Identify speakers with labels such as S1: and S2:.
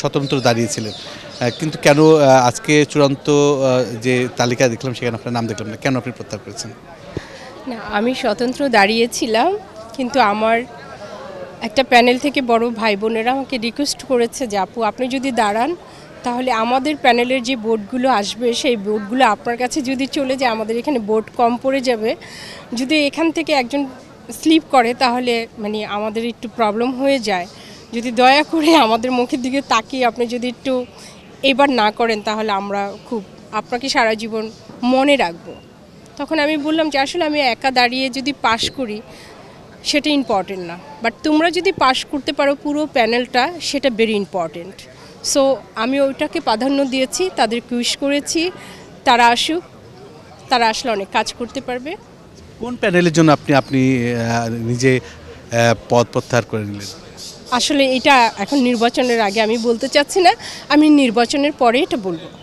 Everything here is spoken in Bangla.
S1: স্বতন্ত্র দাঁড়িয়েছিলেন কিন্তু কেন আজকে চূড়ান্ত যে তালিকা দেখলাম সেখানে আপনার নাম দেখলাম না কেন আপনি প্রত্যাহার করেছেন
S2: না আমি স্বতন্ত্র দাঁড়িয়েছিলাম কিন্তু আমার একটা প্যানেল থেকে বড় ভাই বোনেরা আমাকে রিকোয়েস্ট করেছে যে আপু আপনি যদি দাঁড়ান তাহলে আমাদের প্যানেলের যে বোর্ডগুলো আসবে সেই বোর্ডগুলো আপনার কাছে যদি চলে যায় আমাদের এখানে বোর্ড কম পড়ে যাবে যদি এখান থেকে একজন স্লিপ করে তাহলে মানে আমাদের একটু প্রবলেম হয়ে যায় যদি দয়া করে আমাদের মুখের দিকে তাকিয়ে আপনি যদি একটু এবার না করেন তাহলে আমরা খুব আপনাকে সারা জীবন মনে রাখব তখন আমি বললাম যে আসলে আমি একা দাঁড়িয়ে যদি পাশ করি সেটা ইম্পর্টেন্ট না বাট তোমরা যদি পাশ করতে পারো পুরো প্যানেলটা সেটা ভেরি ইম্পর্টেন্ট সো আমি ওইটাকে প্রাধান্য দিয়েছি তাদের কুইস করেছি তারা আসুক তারা আসলে অনেক কাজ করতে পারবে
S1: কোন প্যানেলের জন্য আপনি আপনি নিজে পদ প্রত্যাহার করে নিলেন
S2: আসলে এটা এখন নির্বাচনের আগে আমি বলতে চাচ্ছি না আমি নির্বাচনের পরে এটা বলবো